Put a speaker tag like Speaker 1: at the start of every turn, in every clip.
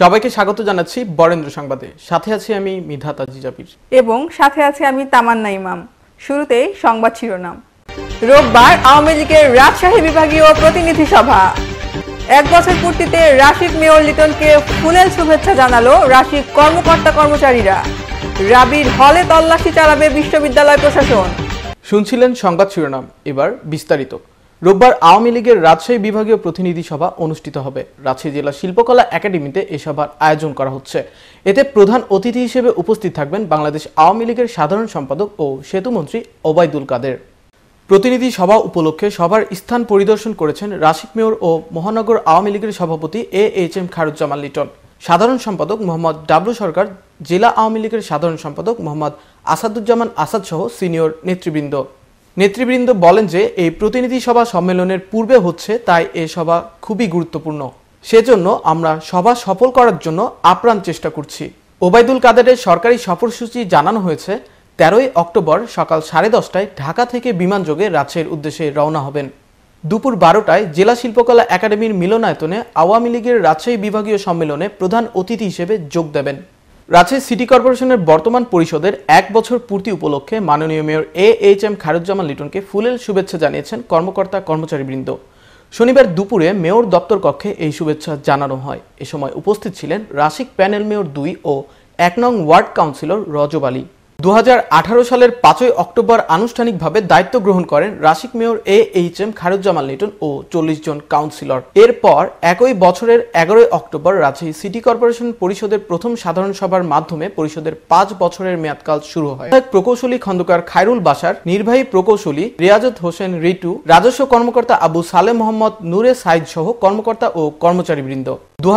Speaker 1: সবাইকে স্বাগত জানাচ্ছি বরেন্দ্র সংবাদে সাথে আছি আমি মিধা তাজিজাবির
Speaker 2: এবং সাথে আছি আমি তামান্না ইমাম শুরুতে সংবাদ শিরোনাম রোববার আওয়ামী লীগের রাজশাহী বিভাগীয় প্রতিনিধি সভা এক বছর পূর্তিতে রাশিদ মেয়র লিটনকে ফুলেল শুভেচ্ছা জানালো রাশিক কর্মকর্তা কর্মচারীরা রাবির হলে তল্লাশি চালাবে বিশ্ববিদ্যালয় প্রশাসন
Speaker 1: শুনছিলেন সংবাদ শিরোনাম এবার বিস্তারিত রোববার আওয়ামী লীগের রাজশাহী বিভাগীয় প্রতিনিধি সভা অনুষ্ঠিত হবে রাজশাহী জেলা শিল্পকলা একাডেমিতে এ সভার আয়োজন করা হচ্ছে এতে প্রধান অতিথি হিসেবে উপস্থিত থাকবেন বাংলাদেশ আওয়ামী লীগের সাধারণ সম্পাদক ও সেতুমন্ত্রী ওবায়দুল কাদের প্রতিনিধি সভা উপলক্ষে সভার স্থান পরিদর্শন করেছেন রাশিক মেয়র ও মহানগর আওয়ামী লীগের সভাপতি A H M Khairuzzaman Liton সাধারণ সম্পাদক মোহাম্মদ ডাবলু সরকার জেলা আওয়ামী লীগের সাধারণ সম্পাদক মোহাম্মদ আসাদুজ্জামান আসাদ সহ সিনিয়র নেতৃবৃন্দ নেতৃবৃন্দ বলেন যে এই প্রতিনিধি সভা সম্মেলনের পূর্বে হচ্ছে তাই এ সভা খুবই গুরুত্বপূর্ণ সেজন্য আমরা সভা সফল করার জন্য আপ্রাণ চেষ্টা করছি ওবায়দুল কাদেরের সরকারি সফরসূচি জানানো হয়েছে তেরোই অক্টোবর সকাল সাড়ে দশটায় ঢাকা থেকে বিমানযোগে রাজশাহীর উদ্দেশ্যে রওনা হবেন দুপুর বারোটায় জেলা শিল্পকলা একাডেমির মিলনায়তনে আওয়ামী লীগের রাজশাহী বিভাগীয় সম্মেলনে প্রধান অতিথি হিসেবে যোগ দেবেন রাজশাহী সিটি কর্পোরেশনের বর্তমান পরিষদের এক বছর পূর্তি উপলক্ষে মাননীয় mayor A H M Khairuzzaman লিটনকে ফুলেল শুভেচ্ছা জানিয়েছেন কর্মকর্তা কর্মচারীবৃন্দ শনিবার দুপুরে মেয়র দপ্তর কক্ষে এই শুভেচ্ছা জানানো হয় এ সময় উপস্থিত ছিলেন রাশিক প্যানেল মেয়র দুই ও এক নং ওয়ার্ড কাউন্সিলর রজব আলী দু সালের পাঁচই অক্টোবর আনুষ্ঠানিকভাবে দায়িত্ব গ্রহণ করেন Rasik mayor A H M Khairuzzaman Liton ও চল্লিশ জন কাউন্সিলর এরপর একই বছরের এগারোই অক্টোবর রাজশাহী সিটি কর্পোরেশন পরিষদের প্রথম সাধারণ সভার মাধ্যমে পরিষদের পাঁচ বছরের মেয়াদকাল শুরু হয় প্রকৌশলী খন্দকার খায়রুল বাসার নির্বাহী প্রকৌশলী রিয়াজত হোসেন রিটু রাজস্ব কর্মকর্তা আবু সালে মোহাম্মদ নূরে সাইদ সহ কর্মকর্তা ও কর্মচারীবৃন্দ দু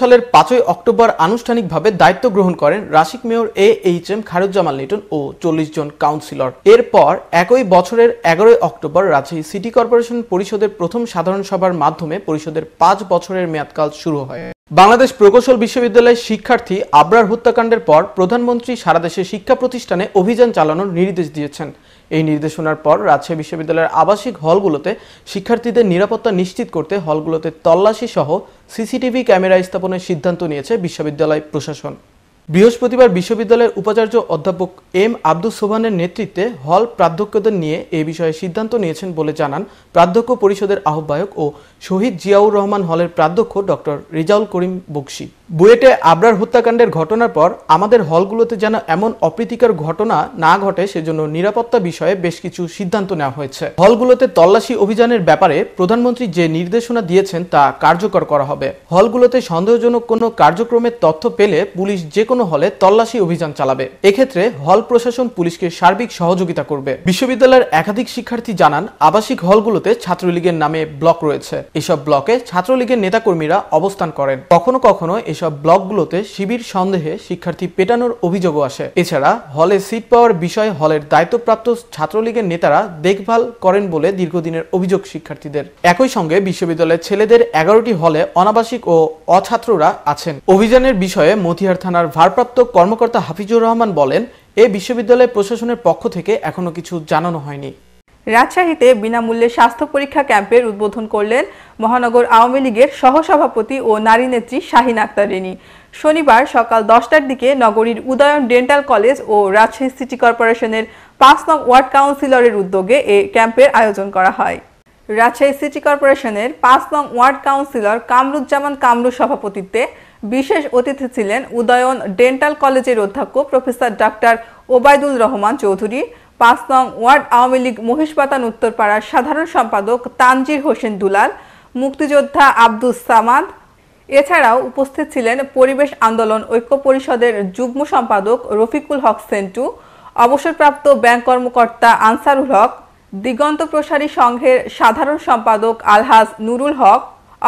Speaker 1: সালের পাঁচই অক্টোবর আনুষ্ঠানিকভাবে দায়িত্ব গ্রহণ করেন Rasik mayor A H M Khairuzzaman Liton ও চল্লিশ জন কাউন্সিলর এরপর একই বছরের এগারোই অক্টোবর রাজশাহী সিটি কর্পোরেশন পরিষদের প্রথম সাধারণ সভার মাধ্যমে পরিষদের পাঁচ বছরের মেয়াদকাল শুরু হয় বাংলাদেশ প্রকৌশল বিশ্ববিদ্যালয়ের শিক্ষার্থী আবরার হত্যাকাণ্ডের পর প্রধানমন্ত্রী সারা দেশে শিক্ষা প্রতিষ্ঠানে অভিযান চালানোর নির্দেশ দিয়েছেন এই নির্দেশনার পর রাজশাহী বিশ্ববিদ্যালয়ের আবাসিক হলগুলোতে শিক্ষার্থীদের নিরাপত্তা নিশ্চিত করতে হলগুলোতে তল্লাশি সহ সিসিটিভি ক্যামেরা স্থাপনের সিদ্ধান্ত নিয়েছে বিশ্ববিদ্যালয় প্রশাসন বৃহস্পতিবার বিশ্ববিদ্যালয়ের উপাচার্য অধ্যাপক এম আব্দুল সোভানের নেতৃত্বে হল প্রাধ্যক্ষদের নিয়ে এ বিষয়ে সিদ্ধান্ত নিয়েছেন বলে জানান প্রাধ্যক্ষ পরিষদের আহ্বায়ক ও শহীদ জিয়াউর রহমান হলের প্রাধ্যক্ষ ডক্টর রিজাউল করিম বক্সি বুয়েটে আবরার হত্যাকাণ্ডের ঘটনার পর আমাদের হলগুলোতে যেন এমন অপ্রীতিকর ঘটনা না ঘটে সেজন্য নিরাপত্তা বিষয়ে বেশ কিছু সিদ্ধান্ত নেওয়া হয়েছে হলগুলোতে তল্লাশি অভিযানের ব্যাপারে প্রধানমন্ত্রী যে নির্দেশনা দিয়েছেন তা কার্যকর করা হবে হলগুলোতে সন্দেহজনক কোনো কার্যক্রমের তথ্য পেলে পুলিশ যে কোনো হলে তল্লাশি অভিযান চালাবে এক্ষেত্রে হল প্রশাসন পুলিশকে সার্বিক সহযোগিতা করবে বিশ্ববিদ্যালয়ের একাধিক শিক্ষার্থী জানান আবাসিক হলগুলোতে ছাত্রলীগের নামে ব্লক রয়েছে এসব ব্লকে ছাত্রলীগের নেতাকর্মীরা অবস্থান করেন কখনো কখনো এসব ব্লকগুলোতে শিবির সন্দেহে শিক্ষার্থী পেটানোর অভিযোগও আসে এছাড়া হলে সিট পাওয়ার বিষয়ে হলের দায়িত্বপ্রাপ্ত ছাত্রলীগের নেতারা দেখভাল করেন বলে দীর্ঘদিনের অভিযোগ শিক্ষার্থীদের একই সঙ্গে বিশ্ববিদ্যালয়ের ছেলেদের এগারোটি হলে অনাবাসিক ও অছাত্ররা আছেন অভিযানের বিষয়ে মতিহার থানার ভারপ্রাপ্ত কর্মকর্তা হাফিজুর রহমান বলেন
Speaker 2: এ বিশ্ববিদ্যালয় প্রশাসনের পক্ষ থেকে এখনো কিছু জানানো হয়নি রাজশাহীতে বিনামূল্যে স্বাস্থ্য পরীক্ষা ক্যাম্পের উদ্বোধন করলেন মহানগর আওয়ামী লীগের সহসভাপতি ও নারী নেত্রী শাহিন আক্তারিনী শনিবার সকাল দশটার দিকে নগরীর উদয়ন ডেন্টাল কলেজ ও রাজশাহী সিটি কর্পোরেশনের পাঁচ নং ওয়ার্ড কাউন্সিলরের উদ্যোগে এ ক্যাম্পের আয়োজন করা হয় রাজশাহী সিটি কর্পোরেশনের পাঁচ নং ওয়ার্ড কাউন্সিলর কামরুজ্জামান কামরু সভাপতিত্বে বিশেষ অতিথি ছিলেন উদয়ন ডেন্টাল কলেজের অধ্যক্ষ প্রফেসর ডাক্তার ওবায়দুল রহমান চৌধুরী পাঁচ নং ওয়ার্ড আওয়ামী লীগ মহিষপাতান উত্তরপাড়ার সাধারণ সম্পাদক তানজির হোসেন দুলাল মুক্তিযোদ্ধা আব্দুস সামাদ এছাড়াও উপস্থিত ছিলেন পরিবেশ আন্দোলন ঐক্য পরিষদের যুগ্ম সম্পাদক রফিকুল হক সেন্টু অবসরপ্রাপ্ত ব্যাংক কর্মকর্তা আনসারুল হক দিগন্ত প্রসারী সংঘের সাধারণ সম্পাদক আলহাজ নুরুল হক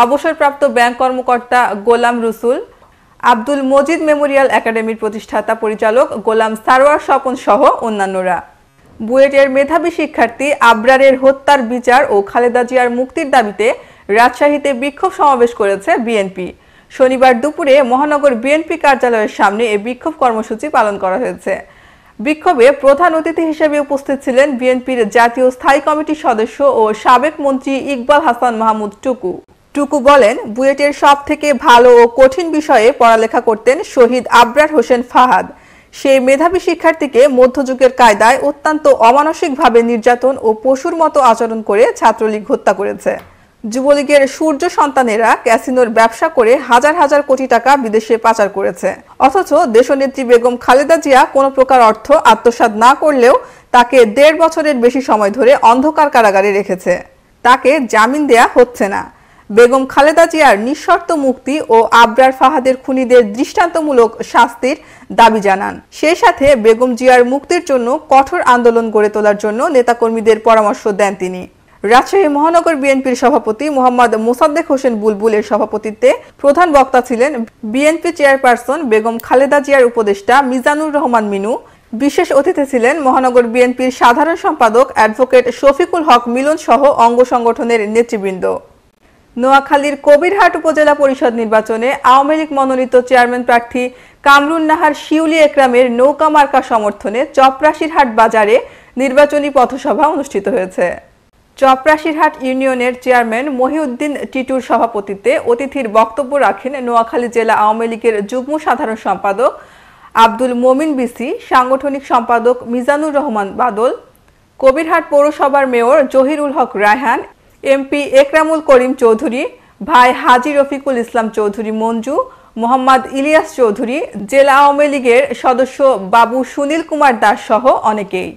Speaker 2: অবসরপ্রাপ্ত ব্যাংক কর্মকর্তা গোলাম রুসুল আব্দুল মজিদ মেমোরিয়াল একাডেমির প্রতিষ্ঠাতা পরিচালক গোলাম সারোয়ার স্বপন সহ অন্যান্যরা বুয়েটের মেধাবী শিক্ষার্থী আবরারের হত্যার বিচার ও খালেদা জিয়ার মুক্তির দাবিতে রাজশাহীতে বিক্ষোভ সমাবেশ করেছে বিএনপি শনিবার দুপুরে মহানগর বিএনপি কার্যালয়ের সামনে এ বিক্ষোভ কর্মসূচি পালন করা হয়েছে বিক্ষোভে প্রধান অতিথি হিসেবে উপস্থিত ছিলেন বিএনপির জাতীয় স্থায়ী কমিটির সদস্য ও সাবেক মন্ত্রী ইকবাল হাসান মাহমুদ টুকু টুকু বলেন বুয়েটের সব থেকে ভালো ও কঠিন বিষয়ে পড়ালেখা করতেন শহীদ আবরার হোসেন ফাহাদ সেই মেধাবী শিক্ষার্থীকে মধ্যযুগের কায়দায় অত্যন্ত অমানসিকভাবে নির্যাতন ও পশুর মতো আচরণ করে ছাত্রলীগ হত্যা করেছে যুবলীগের সূর্য সন্তানেরা ক্যাসিনোর ব্যবসা করে হাজার হাজার কোটি টাকা বিদেশে পাচার করেছে অথচ দেশনেত্রী বেগম খালেদা জিয়া কোনো প্রকার অর্থ আত্মসাত না করলেও তাকে দেড় বছরের বেশি সময় ধরে অন্ধকার কারাগারে রেখেছে তাকে জামিন দেয়া হচ্ছে না বেগম খালেদা জিয়ার নিঃশর্ত মুক্তি ও আবরার ফাহাদের খুনিদের দৃষ্টান্তমূলক শাস্তির দাবি জানান সে সাথে বেগম জিয়ার মুক্তির জন্য কঠোর আন্দোলন গড়ে তোলার জন্য নেতাকর্মীদের পরামর্শ দেন তিনি রাজশাহী মহানগর বিএনপির সভাপতি মোহাম্মদ মোসাদ্দেক হোসেন বুলবুলের সভাপতিত্বে প্রধান বক্তা ছিলেন বিএনপি চেয়ারপারসন বেগম খালেদা জিয়ার উপদেষ্টা মিজানুর রহমান মিনু বিশেষ অতিথি ছিলেন মহানগর বিএনপির সাধারণ সম্পাদক অ্যাডভোকেট শফিকুল হক মিলন সহ অঙ্গ সংগঠনের নেতৃবৃন্দ নোয়াখালীর কবিরহাট উপজেলা পরিষদ নির্বাচনে আওয়ামী লীগ মনোনীত চেয়ারম্যান প্রার্থী কামরুন নাহার শিউলি একরামের নৌকা মার্কা সমর্থনে চপরাশিরহাট বাজারে নির্বাচনী পথসভা অনুষ্ঠিত হয়েছে চপরাশিরহাট ইউনিয়নের চেয়ারম্যান মহিউদ্দিন টিটুর সভাপতিত্বে অতিথির বক্তব্য রাখেন নোয়াখালী জেলা আওয়ামী লীগের যুগ্ম সাধারণ সম্পাদক আব্দুল মোমিন বিসি সাংগঠনিক সম্পাদক মিজানুর রহমান বাদল কবিরহাট পৌরসভার মেয়র জহিরুল হক রায়হান এমপি একরামুল করিম চৌধুরী ভাই হাজি রফিকুল ইসলাম চৌধুরী মঞ্জু মোহাম্মদ ইলিয়াস চৌধুরী জেলা আওয়ামী লীগের সদস্য বাবু সুনীল কুমার দাস সহ অনেকেই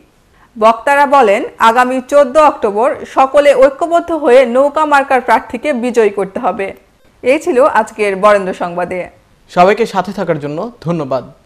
Speaker 2: বক্তারা বলেন আগামী চোদ্দ অক্টোবর সকলে ঐক্যবদ্ধ হয়ে নৌকা মার্কার প্রার্থীকে বিজয়ী করতে হবে এই ছিল আজকের বরেন্দ্র সংবাদে
Speaker 1: সবাইকে সাথে থাকার জন্য ধন্যবাদ